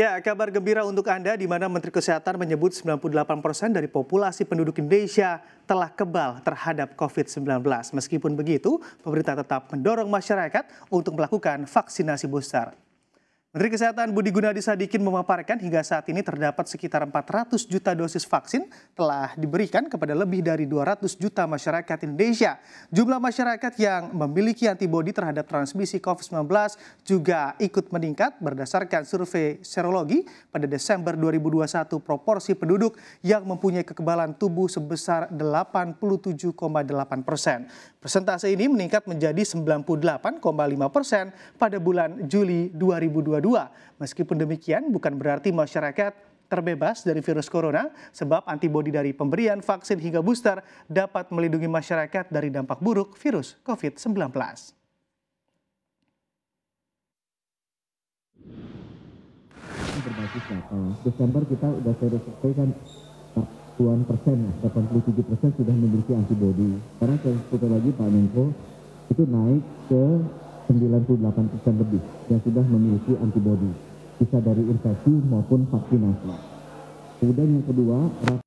Ya, kabar gembira untuk Anda di mana Menteri Kesehatan menyebut 98% dari populasi penduduk Indonesia telah kebal terhadap COVID-19. Meskipun begitu, pemerintah tetap mendorong masyarakat untuk melakukan vaksinasi booster. Menteri Kesehatan Budi Gunadi Sadikin memaparkan hingga saat ini terdapat sekitar 400 juta dosis vaksin telah diberikan kepada lebih dari 200 juta masyarakat Indonesia. Jumlah masyarakat yang memiliki antibodi terhadap transmisi COVID-19 juga ikut meningkat berdasarkan survei serologi pada Desember 2021 proporsi penduduk yang mempunyai kekebalan tubuh sebesar 87,8 persen. Persentase ini meningkat menjadi 98,5 persen pada bulan Juli 2022. 2022. Meskipun demikian, bukan berarti masyarakat terbebas dari virus corona sebab antibodi dari pemberian vaksin hingga booster dapat melindungi masyarakat dari dampak buruk virus COVID-19. Berbasis data. Desember kita sudah survei kan puluhan persen, 87 persen sudah memiliki antibodi. Karena kita lagi Pak Menko itu naik ke 98% lebih yang sudah memiliki antibodi bisa dari infeksi maupun vaksinasi. Kemudian yang kedua,